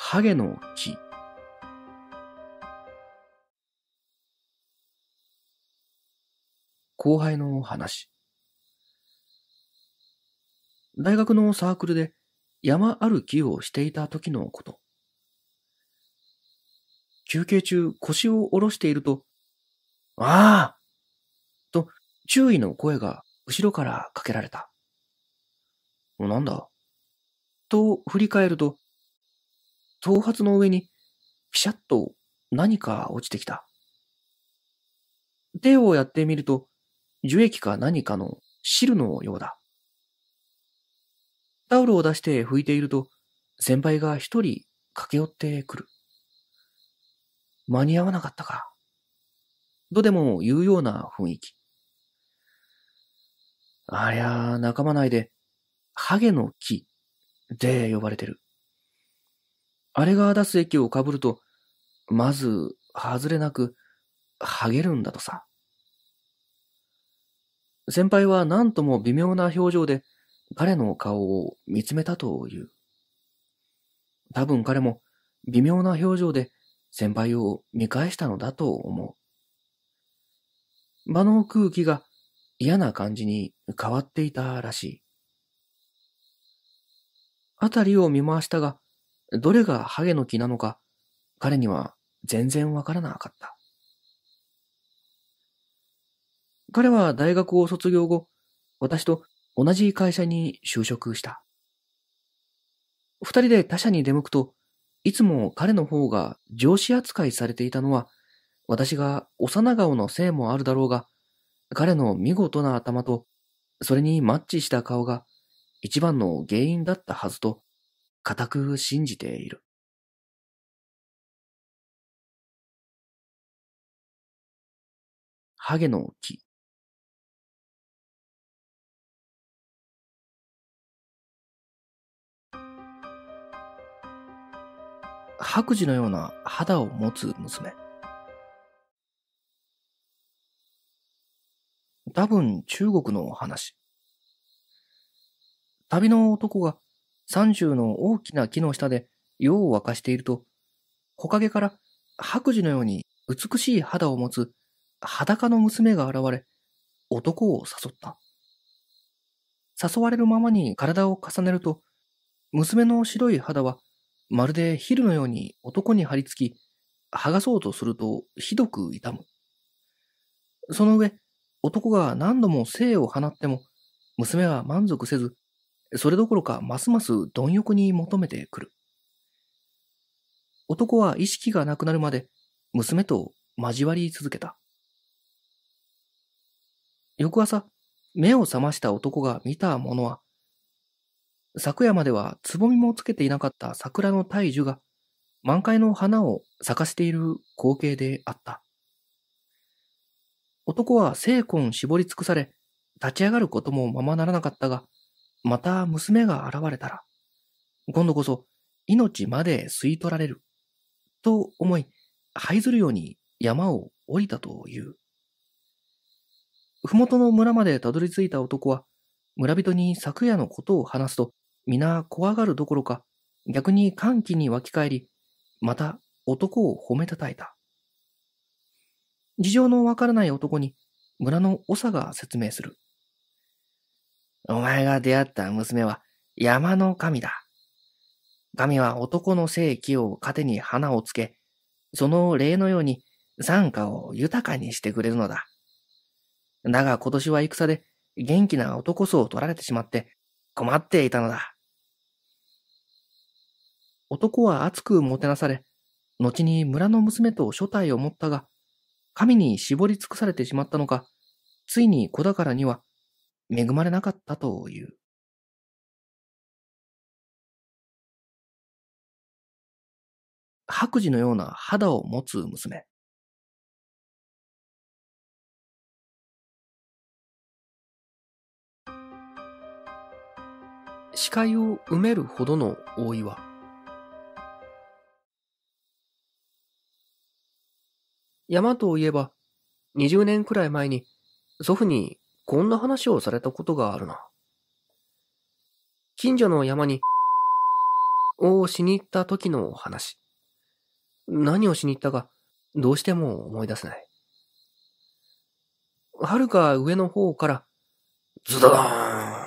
ハゲの木。後輩の話。大学のサークルで山歩きをしていた時のこと。休憩中腰を下ろしていると、ああと注意の声が後ろからかけられた。なんだと振り返ると、頭髪の上に、ピシャッと何か落ちてきた。手をやってみると、樹液か何かの汁のようだ。タオルを出して拭いていると、先輩が一人駆け寄ってくる。間に合わなかったか。とでも言うような雰囲気。ありゃ、仲間内で、ハゲの木で呼ばれてる。あれが出す液をかぶると、まず、外れなく、はげるんだとさ。先輩は何とも微妙な表情で彼の顔を見つめたという。多分彼も微妙な表情で先輩を見返したのだと思う。場の空気が嫌な感じに変わっていたらしい。あたりを見回したが、どれがハゲの木なのか、彼には全然わからなかった。彼は大学を卒業後、私と同じ会社に就職した。二人で他社に出向くと、いつも彼の方が上司扱いされていたのは、私が幼顔のせいもあるだろうが、彼の見事な頭と、それにマッチした顔が一番の原因だったはずと、固く信じているハゲの木白磁のような肌を持つ娘多分中国の話旅の男が30の大きな木の下で夜を沸かしていると、木陰から白磁のように美しい肌を持つ裸の娘が現れ、男を誘った。誘われるままに体を重ねると、娘の白い肌はまるで昼のように男に張り付き、剥がそうとするとひどく痛む。その上、男が何度も精を放っても、娘は満足せず、それどころかますます貪欲に求めてくる。男は意識がなくなるまで娘と交わり続けた。翌朝、目を覚ました男が見たものは、昨夜まではつぼみもつけていなかった桜の大樹が満開の花を咲かしている光景であった。男は精魂絞り尽くされ、立ち上がることもままならなかったが、また娘が現れたら、今度こそ命まで吸い取られる、と思い、這いずるように山を降りたという。ふもとの村までたどり着いた男は、村人に昨夜のことを話すと、皆怖がるどころか、逆に歓喜に湧き返り、また男を褒めたたえた。事情のわからない男に村の長が説明する。お前が出会った娘は山の神だ。神は男の性器を糧に花をつけ、その霊のように参加を豊かにしてくれるのだ。だが今年は戦で元気な男層を取られてしまって困っていたのだ。男は熱くもてなされ、後に村の娘と所帯を持ったが、神に絞り尽くされてしまったのか、ついに子宝には恵まれなかったという。白磁のような肌を持つ娘。視界を埋めるほどの大岩。山といえば、20年くらい前に祖父にこんな話をされたことがあるな。近所の山に、をしに行った時の話。何をしに行ったか、どうしても思い出せない。はるか上の方から、ズドー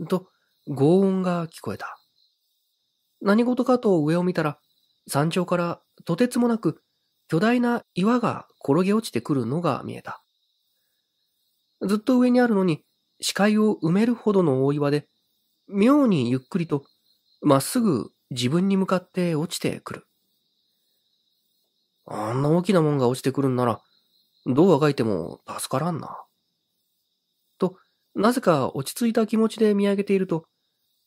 ンと、轟音が聞こえた。何事かと上を見たら、山頂からとてつもなく巨大な岩が転げ落ちてくるのが見えた。ずっと上にあるのに、視界を埋めるほどの大岩で、妙にゆっくりと、まっすぐ自分に向かって落ちてくる。あんな大きなもんが落ちてくるんなら、どうあがいても助からんな。と、なぜか落ち着いた気持ちで見上げていると、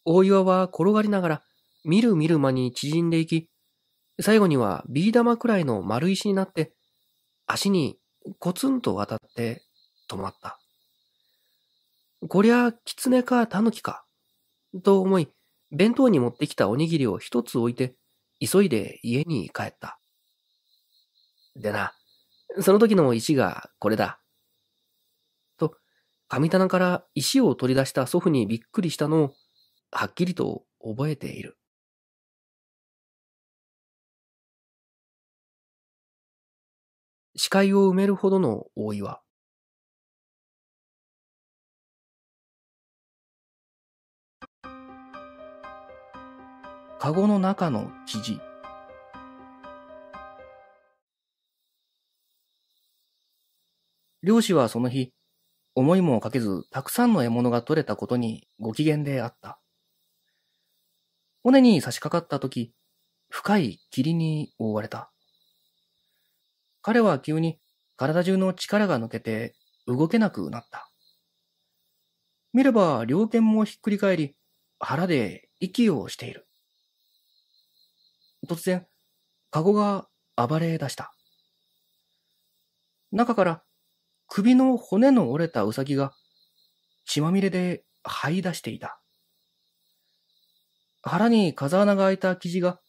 大岩は転がりながら、みるみる間に縮んでいき、最後にはビー玉くらいの丸石になって、足にコツンと渡って止まった。こりゃ、狐か狸か。と思い、弁当に持ってきたおにぎりを一つ置いて、急いで家に帰った。でな、その時の石がこれだ。と、神棚から石を取り出した祖父にびっくりしたのを、はっきりと覚えている。視界を埋めるほどの大岩。カゴの中の記事漁師はその日、思いもかけずたくさんの獲物が取れたことにご機嫌であった。骨に差し掛かった時、深い霧に覆われた。彼は急に体中の力が抜けて動けなくなった。見れば猟犬もひっくり返り、腹で息をしている。突然、カゴが暴れ出した。中から首の骨の折れたウサギが血まみれで這い出していた。腹に風穴が開いた生地が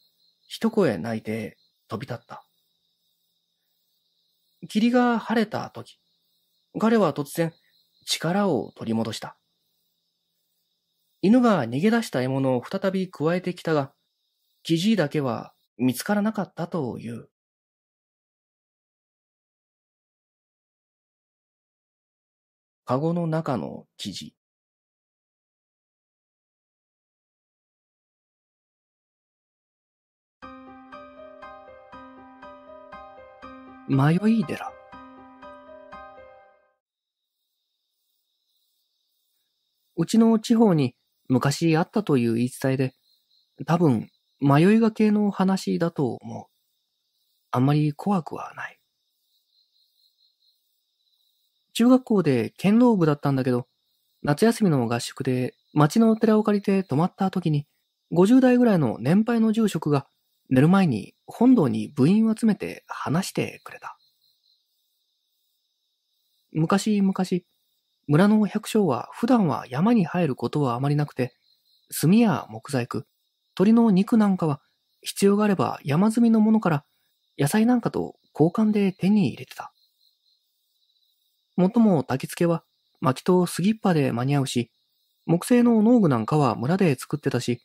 一声泣いて飛び立った。霧が晴れた時、彼は突然力を取り戻した。犬が逃げ出した獲物を再び加えてきたが、記事だけは見つからなかったという。カゴの中の記事。迷い寺。うちの地方に昔あったという言い伝えで、多分迷いがけの話だと思う。あんまり怖くはない。中学校で剣道部だったんだけど、夏休みの合宿で町のお寺を借りて泊まった時に、50代ぐらいの年配の住職が寝る前に本堂に部員を集めて話してくれた。昔々、村の百姓は普段は山に入ることはあまりなくて、炭や木細工、鶏の肉なんかは必要があれば山積みのものから野菜なんかと交換で手に入れてた。もっとも焚き付けは薪と杉っぱで間に合うし、木製の農具なんかは村で作ってたし、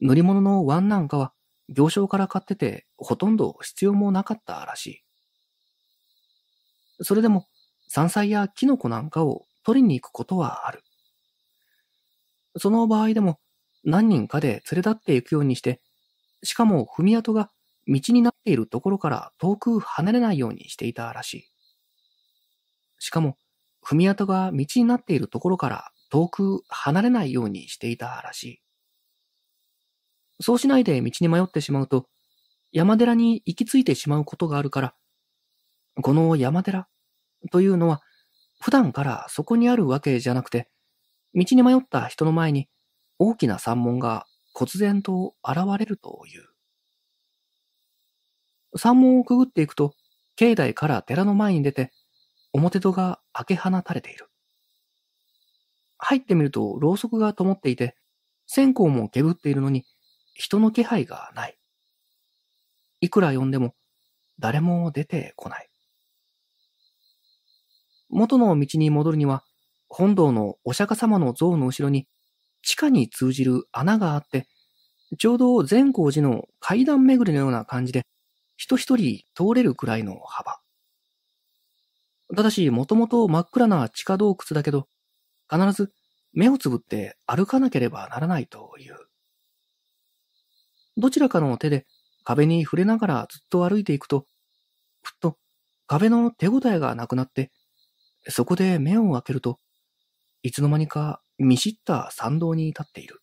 乗り物のワンなんかは行商から買っててほとんど必要もなかったらしい。それでも山菜やキノコなんかを取りに行くことはある。その場合でも何人かで連れ立っていくようにして、しかも踏み跡が道になっているところから遠く離れないようにしていたらしい。しかも、踏み跡が道になっているところから遠く離れないようにしていたらしい。そうしないで道に迷ってしまうと、山寺に行き着いてしまうことがあるから、この山寺というのは、普段からそこにあるわけじゃなくて、道に迷った人の前に大きな山門が忽然と現れるという。山門をくぐっていくと、境内から寺の前に出て、表戸が開け放たれている。入ってみると、ろうそくが灯っていて、線香もけぶっているのに、人の気配がない。いくら呼んでも、誰も出てこない。元の道に戻るには、本堂のお釈迦様の像の後ろに地下に通じる穴があって、ちょうど善光寺の階段巡りのような感じで、人一人通れるくらいの幅。ただし、もともと真っ暗な地下洞窟だけど、必ず目をつぶって歩かなければならないという。どちらかの手で壁に触れながらずっと歩いていくと、ふっと壁の手応えがなくなって、そこで目を開けると、いつの間にか見知った参道に立っている。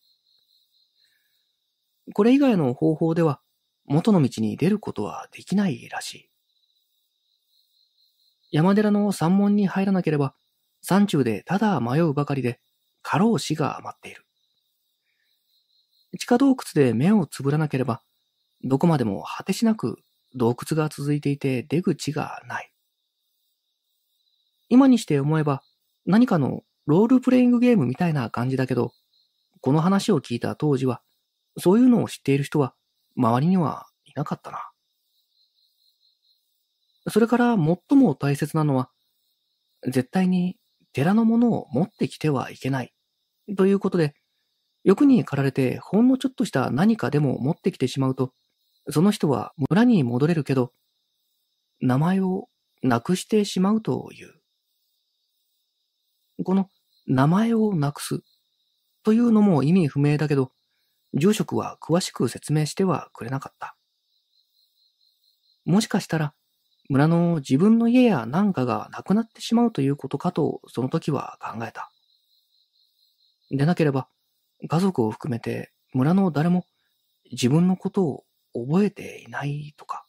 これ以外の方法では元の道に出ることはできないらしい。山寺の山門に入らなければ山中でただ迷うばかりで過労死が待っている。地下洞窟で目をつぶらなければどこまでも果てしなく洞窟が続いていて出口がない。今にして思えば何かのロールプレイングゲームみたいな感じだけど、この話を聞いた当時は、そういうのを知っている人は、周りにはいなかったな。それから最も大切なのは、絶対に寺のものを持ってきてはいけない。ということで、欲に駆られてほんのちょっとした何かでも持ってきてしまうと、その人は村に戻れるけど、名前をなくしてしまうという。この名前をなくすというのも意味不明だけど、住職は詳しく説明してはくれなかった。もしかしたら、村の自分の家や何かがなくなってしまうということかと、その時は考えた。でなければ、家族を含めて村の誰も自分のことを覚えていないとか。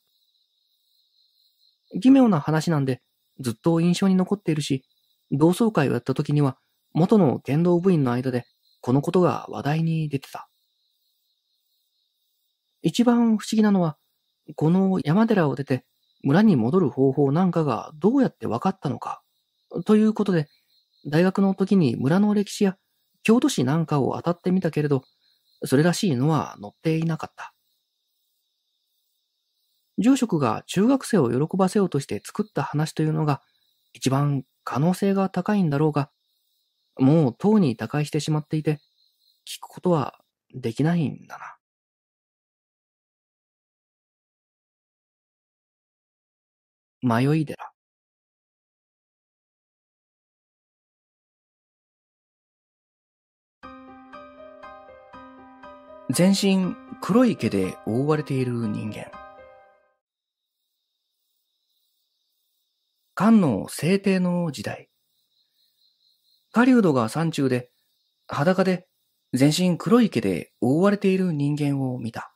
奇妙な話なんで、ずっと印象に残っているし、同窓会をやった時には、元の剣道部員の間でこのことが話題に出てた。一番不思議なのは、この山寺を出て村に戻る方法なんかがどうやって分かったのか、ということで、大学の時に村の歴史や京都市なんかを当たってみたけれど、それらしいのは載っていなかった。住職が中学生を喜ばせようとして作った話というのが、一番可能性が高いんだろうが、もうとうに他界してしまっていて、聞くことはできないんだな。迷い寺。全身黒い毛で覆われている人間。漢の聖帝の時代。狩人が山中で、裸で、全身黒い毛で覆われている人間を見た。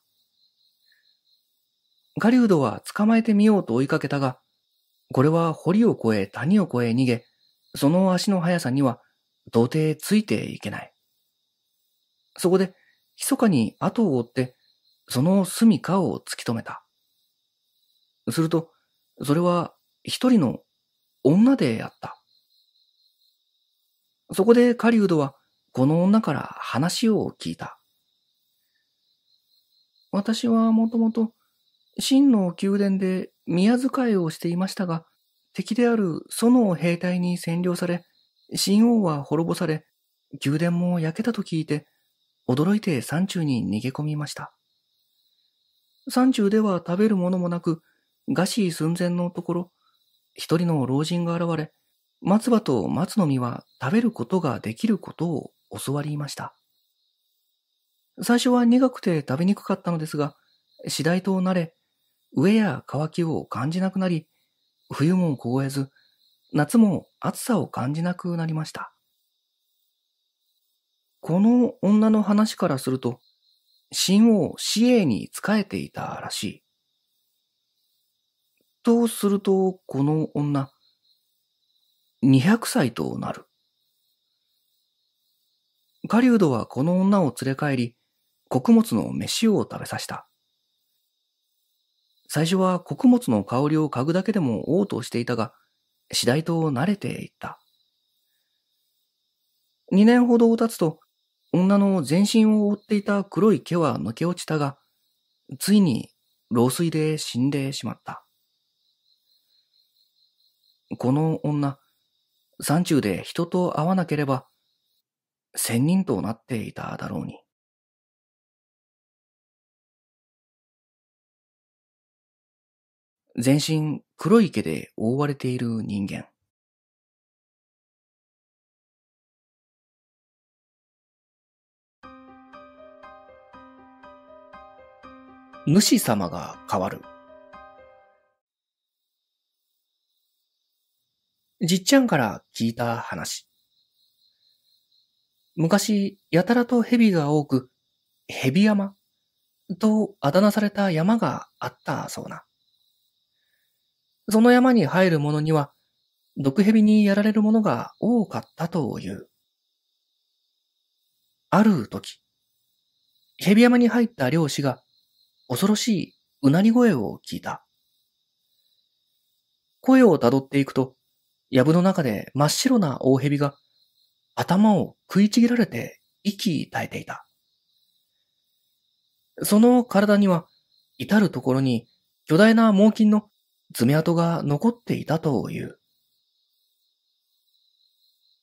狩人は捕まえてみようと追いかけたが、これは堀を越え谷を越え逃げ、その足の速さには到底ついていけない。そこで、密かに後を追って、その住みかを突き止めた。すると、それは一人の女であった。そこで狩人はこの女から話を聞いた。私はもともと真の宮殿で宮遣いをしていましたが、敵である園を兵隊に占領され、新王は滅ぼされ、宮殿も焼けたと聞いて、驚いて山中に逃げ込みました。山中では食べるものもなく、餓死寸前のところ、一人の老人が現れ、松葉と松の実は食べることができることを教わりました。最初は苦くて食べにくかったのですが、次第と慣れ、飢えや乾きを感じなくなり、冬も凍えず、夏も暑さを感じなくなりました。この女の話からすると、神王死影に仕えていたらしい。とすると、この女、200歳となる。狩人はこの女を連れ帰り、穀物の飯を食べさせた。最初は穀物の香りを嗅ぐだけでも嘔吐していたが、次第と慣れていった。二年ほど経つと、女の全身を覆っていた黒い毛は抜け落ちたが、ついに老衰で死んでしまった。この女、山中で人と会わなければ、仙人となっていただろうに。全身黒い毛で覆われている人間。主様が変わる。じっちゃんから聞いた話。昔、やたらと蛇が多く、蛇山とあだ名された山があったそうな。その山に入る者には、毒蛇にやられる者が多かったという。ある時、蛇山に入った漁師が恐ろしいうなり声を聞いた。声をたどっていくと、藪の中で真っ白な大蛇が頭を食いちぎられて息絶えていた。その体には至るところに巨大な猛禽の爪痕が残っていたという。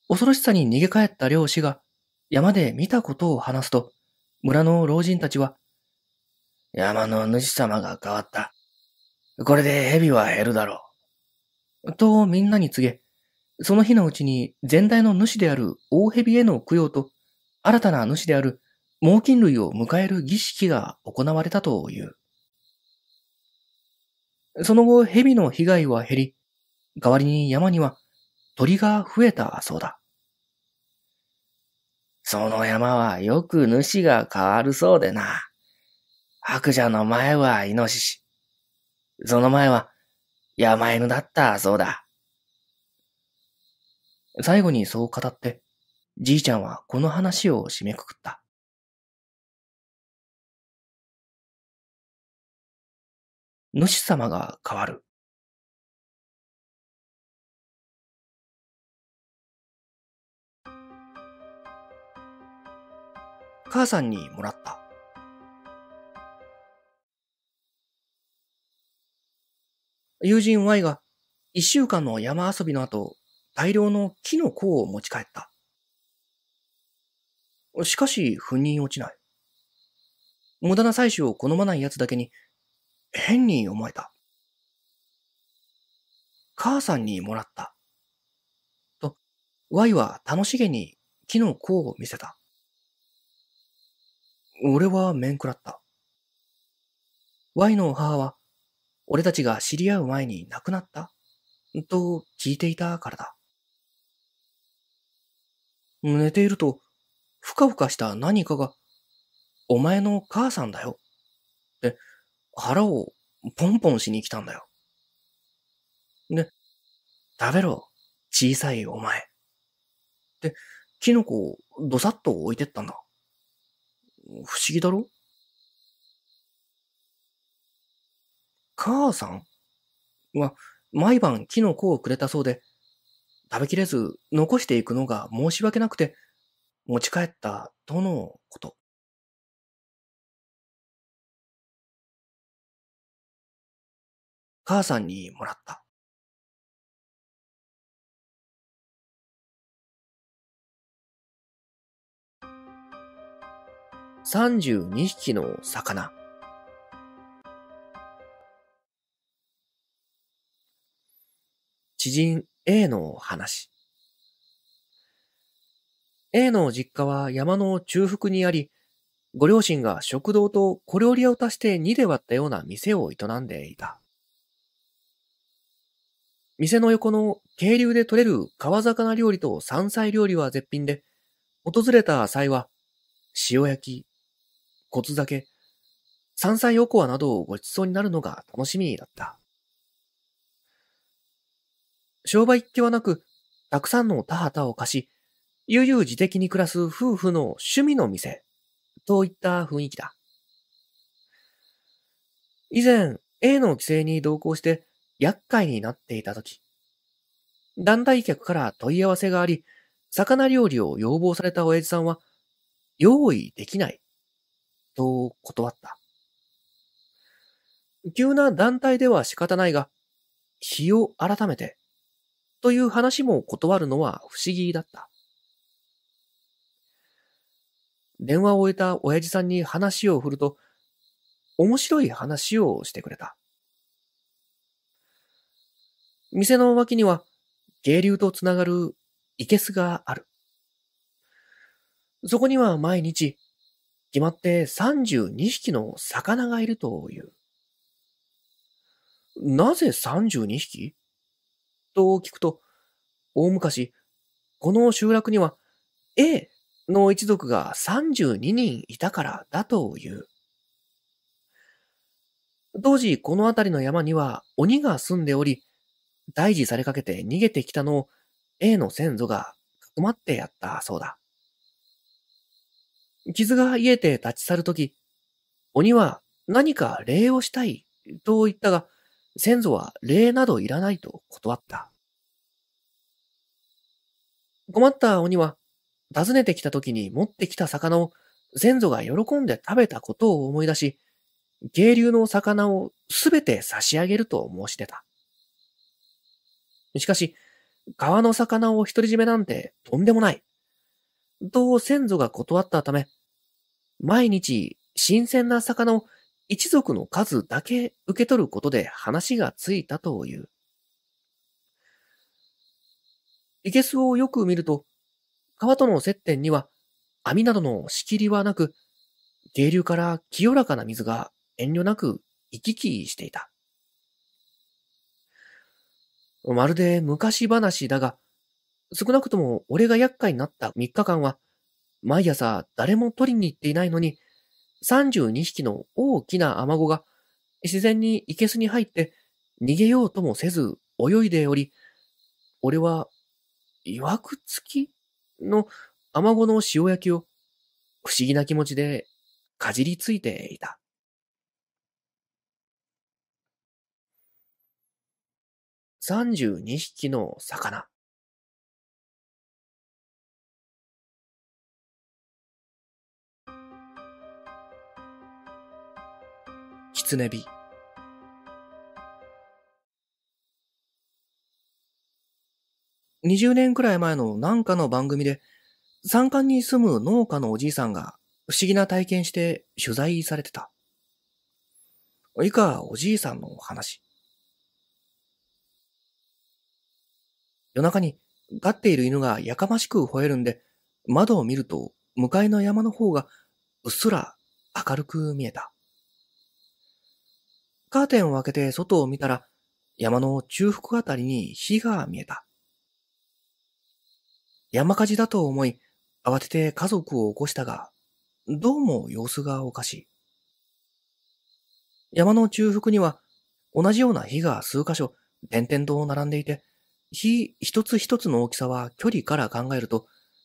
恐ろしさに逃げ帰った漁師が山で見たことを話すと、村の老人たちは、山の主様が変わった。これで蛇は減るだろう。とみんなに告げ、その日のうちに前代の主である大蛇への供養と、新たな主である猛禽類を迎える儀式が行われたという。その後、蛇の被害は減り、代わりに山には鳥が増えたそうだ。その山はよく主が変わるそうでな。白蛇の前はイノシシ。その前は山犬だったそうだ。最後にそう語って、じいちゃんはこの話を締めくくった。主様が変わる。母さんにもらった。友人 Y が一週間の山遊びの後、大量の木の甲を持ち帰った。しかし、不に落ちない。無駄な採取を好まない奴だけに、変に思えた。母さんにもらった。と、Y は楽しげに木の甲を見せた。俺は面食らった。Y の母は俺たちが知り合う前に亡くなったと聞いていたからだ。寝ていると、ふかふかした何かが、お前の母さんだよ。で、腹をポンポンしに来たんだよ。で、食べろ、小さいお前。で、キノコをどさっと置いてったんだ。不思議だろ母さんは毎晩キノコをくれたそうで、食べきれず残していくのが申し訳なくて持ち帰ったとのこと。母さんにもらった。32匹の魚。知人 A の話。A の実家は山の中腹にあり、ご両親が食堂と小料理屋を足して2で割ったような店を営んでいた。店の横の渓流で採れる川魚料理と山菜料理は絶品で、訪れた際は、塩焼き、骨酒、山菜おこわなどをご馳走になるのが楽しみだった。商売っ気はなく、たくさんの田畑を貸し、悠々自適に暮らす夫婦の趣味の店、といった雰囲気だ。以前、A の規制に同行して厄介になっていた時、団体客から問い合わせがあり、魚料理を要望された親父さんは、用意できない、と断った。急な団体では仕方ないが、日を改めて、という話も断るのは不思議だった。電話を終えた親父さんに話を振ると、面白い話をしてくれた。店の脇には、渓流とつながる生けすがある。そこには毎日、決まって32匹の魚がいるという。なぜ32匹人を聞くと、大昔、この集落には A の一族が32人いたからだという。当時、この辺りの山には鬼が住んでおり、大事されかけて逃げてきたのを A の先祖がかくまってやったそうだ。傷が癒えて立ち去るとき、鬼は何か礼をしたいと言ったが、先祖は礼などいらないと断った。困った鬼は、訪ねてきた時に持ってきた魚を先祖が喜んで食べたことを思い出し、渓流の魚をすべて差し上げると申し出た。しかし、川の魚を独り占めなんてとんでもない。と先祖が断ったため、毎日新鮮な魚を一族の数だけ受け取ることで話がついたという。いけすをよく見ると、川との接点には網などの仕切りはなく、渓流から清らかな水が遠慮なく行き来していた。まるで昔話だが、少なくとも俺が厄介になった3日間は、毎朝誰も取りに行っていないのに、32匹の大きなアマゴが自然に生けすに入って逃げようともせず泳いでおり、俺は、曰くつきのアマゴの塩焼きを不思議な気持ちでかじりついていた。32匹の魚。狐火。20年くらい前の何かの番組で、山間に住む農家のおじいさんが不思議な体験して取材されてた。以下、おじいさんの話。夜中に飼っている犬がやかましく吠えるんで、窓を見ると向かいの山の方がうっすら明るく見えた。カーテンを開けて外を見たら、山の中腹あたりに火が見えた。山火事だと思い、慌てて家族を起こしたが、どうも様子がおかしい。山の中腹には、同じような火が数箇所、点々と並んでいて、火一つ一つの大きさは距離から考えると、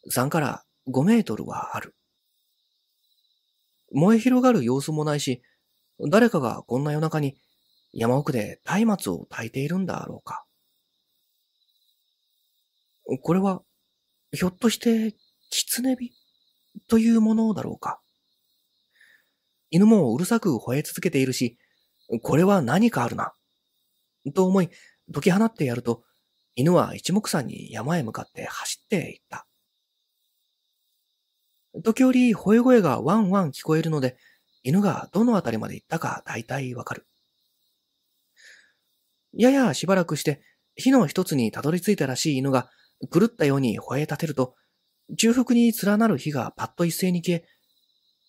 3から5メートルはある。燃え広がる様子もないし、誰かがこんな夜中に山奥で松明を焚いているんだろうか。これは、ひょっとして、狐火というものだろうか。犬もうるさく吠え続けているし、これは何かあるな。と思い、解き放ってやると、犬は一目散に山へ向かって走っていった。時折、吠え声がワンワン聞こえるので、犬がどのあたりまで行ったか大体わかる。ややしばらくして、火の一つにたどり着いたらしい犬が、狂ったように吠え立てると、中腹に連なる火がパッと一斉に消え、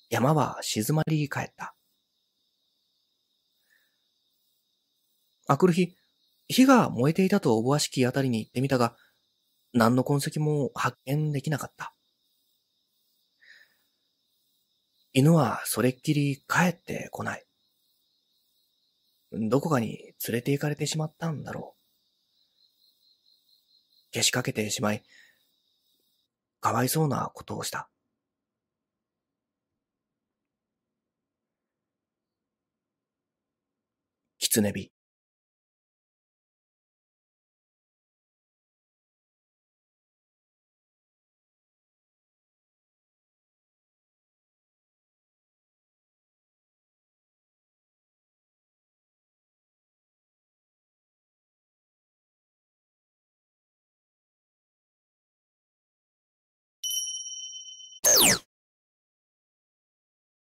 山は静まり返った。あくる日、火が燃えていたとおぼわしきあたりに行ってみたが、何の痕跡も発見できなかった。犬はそれっきり帰ってこない。どこかに連れて行かれてしまったんだろう。消しかけてしまい、かわいそうなことをした。狐火。